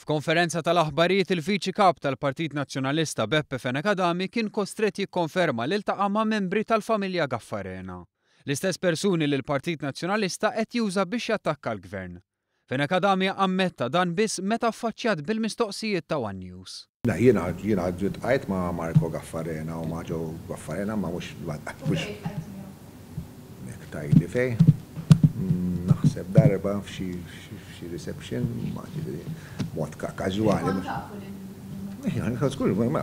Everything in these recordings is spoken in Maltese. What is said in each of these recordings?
F'konferenza tal-aħbarijiet il-Viċi Kap tal-Partit Nazzjonalista Beppe Fenekadami kien kostret jikkonferma l iltaqa ma' membri tal-familja Gaffarena. L-istess persuni li l-Partit Nazzjonalista qed juża biex jattakka l-gvern. Fenekadami ammetta dan biss meta affaċċjat bil-mistoqsijiet ta' One News. Na jiena jiena ġitqajt ma' Marko Gaffarena u ma' Ġo Gaffarena ma' mhux mhux tajli fej naħseb darba f'xi reception, ma ġifiri, mod kazuali. Għan kħaskur, ma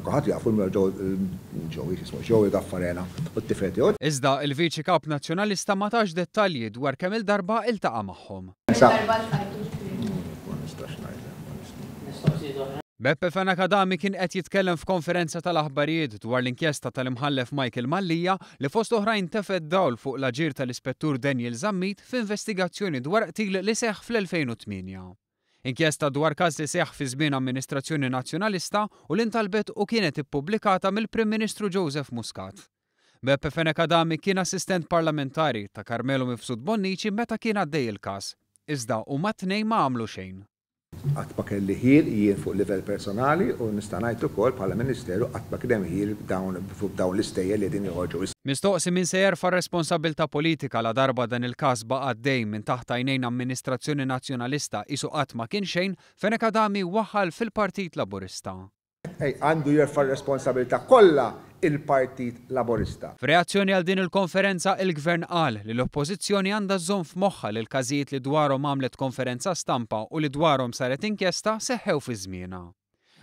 kħat jafu ġowi, jismu ġowi għaffarena, u t-tifeti. Iżda il-Viċi Kap Nazjonalista ma tax dettalji dwar kemm il-darba il-taqa maħħom. Beppe Fenakadami kien qed jitkellem f'konferenza tal-aħbarijiet dwar l-inkjesta tal-imħallef Michael Mallija li fost oħrajn tefed dawl fuq l-aġir tal-ispettur Daniel Zammit f'investigazzjoni dwar qtil li seħħ fl-2008. Inkjesta dwar każ li seħħ fi żmien amministrazzjoni nazzjonalista u l-intalbet u kienet ippubblikata mill-Prim Ministru Joseph Muscat. Beppe Fenakadami kien assistent parlamentari ta' Carmelo Mifsud Bonnici meta kien għaddej il-każ, iżda u mat tnejn ma għamlu xejn. Għatba kelli ħil jien fuq livell personali u nistanajt ukoll bħala Ministeru għatba kdem ħil fuq dawn l-istejja li din joħorġu. Mistoqsi minn sejjer fa' responsabilta politika la darba dan il-każ għaddej minn taħt għajnejn amministrazzjoni nazzjonalista isu qatt ma kien xejn fejn dami waħal fil-Partit Laburista. Ej, għandu jerfa' responsabilta kollha il-Partit Laborista. F'reazzjoni għal din il-konferenza, il-Gvern qal li l-oppożizzjoni għandha żżomm f'moħħa li l-każijiet li dwarhom għamlet konferenza stampa u li dwarhom saret inkjesta seħħew fi żmienha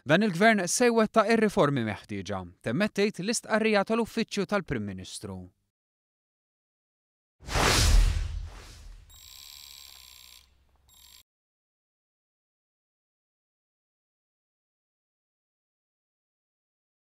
Dan il-Gvern sejwetta ir-riformi meħtieġa, temmettejt l-istqarrija tal-Uffiċċju tal-Prim Ministru.